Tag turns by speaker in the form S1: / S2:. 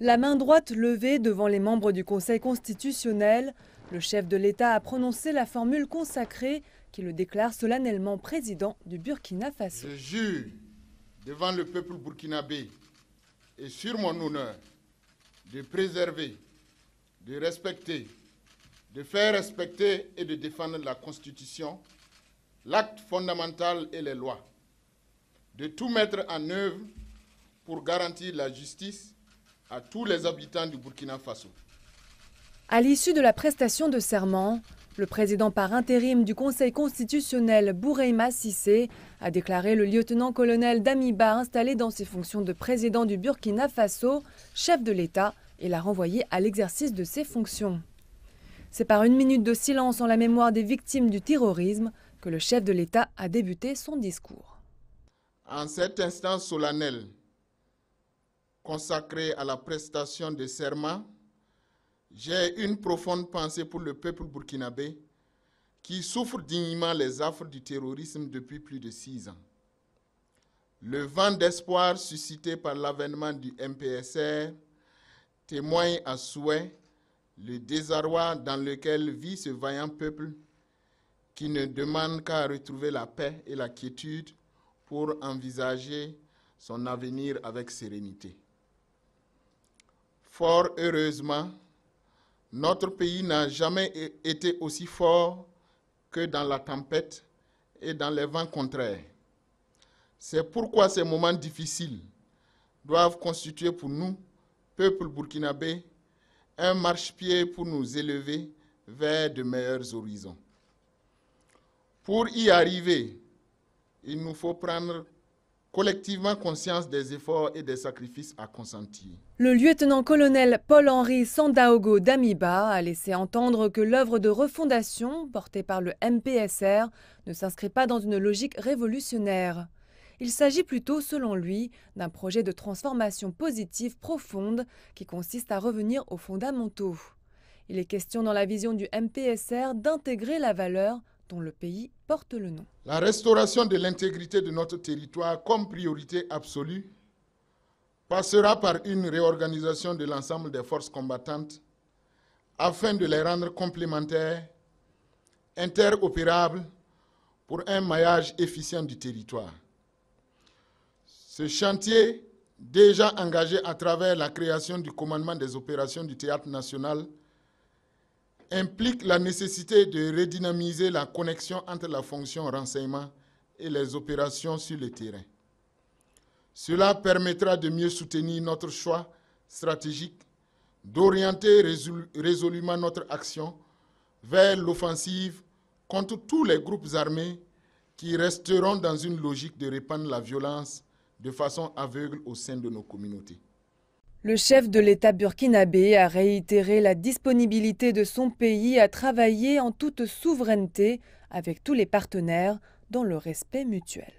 S1: La main droite levée devant les membres du Conseil constitutionnel, le chef de l'État a prononcé la formule consacrée qui le déclare solennellement président du Burkina
S2: Faso. Je jure devant le peuple burkinabé et sur mon honneur de préserver, de respecter, de faire respecter et de défendre la Constitution, l'acte fondamental et les lois, de tout mettre en œuvre pour garantir la justice à tous les habitants du Burkina Faso.
S1: À l'issue de la prestation de serment, le président par intérim du Conseil constitutionnel Boureima Sissé a déclaré le lieutenant-colonel Damiba installé dans ses fonctions de président du Burkina Faso, chef de l'État, et l'a renvoyé à l'exercice de ses fonctions. C'est par une minute de silence en la mémoire des victimes du terrorisme que le chef de l'État a débuté son discours.
S2: En cet instant solennel consacré à la prestation de serment, j'ai une profonde pensée pour le peuple burkinabé qui souffre dignement les affres du terrorisme depuis plus de six ans. Le vent d'espoir suscité par l'avènement du MPSR témoigne à souhait le désarroi dans lequel vit ce vaillant peuple qui ne demande qu'à retrouver la paix et la quiétude pour envisager son avenir avec sérénité. Fort heureusement, notre pays n'a jamais été aussi fort que dans la tempête et dans les vents contraires. C'est pourquoi ces moments difficiles doivent constituer pour nous, peuple burkinabé, un marchepied pour nous élever vers de meilleurs horizons. Pour y arriver, il nous faut prendre collectivement conscience des efforts et des sacrifices à consentir.
S1: Le lieutenant-colonel Paul-Henri Sandaogo d'Amiba a laissé entendre que l'œuvre de refondation portée par le MPSR ne s'inscrit pas dans une logique révolutionnaire. Il s'agit plutôt, selon lui, d'un projet de transformation positive profonde qui consiste à revenir aux fondamentaux. Il est question dans la vision du MPSR d'intégrer la valeur dont le pays porte le nom.
S2: La restauration de l'intégrité de notre territoire comme priorité absolue passera par une réorganisation de l'ensemble des forces combattantes afin de les rendre complémentaires, interopérables pour un maillage efficient du territoire. Ce chantier, déjà engagé à travers la création du commandement des opérations du théâtre national implique la nécessité de redynamiser la connexion entre la fonction renseignement et les opérations sur le terrain. Cela permettra de mieux soutenir notre choix stratégique, d'orienter résolument notre action vers l'offensive contre tous les groupes armés qui resteront dans une logique de répandre la violence de façon aveugle au sein de nos communautés. Le
S1: chef de l'État burkinabé a réitéré la disponibilité de son pays à travailler en toute souveraineté avec tous les partenaires dans le respect mutuel.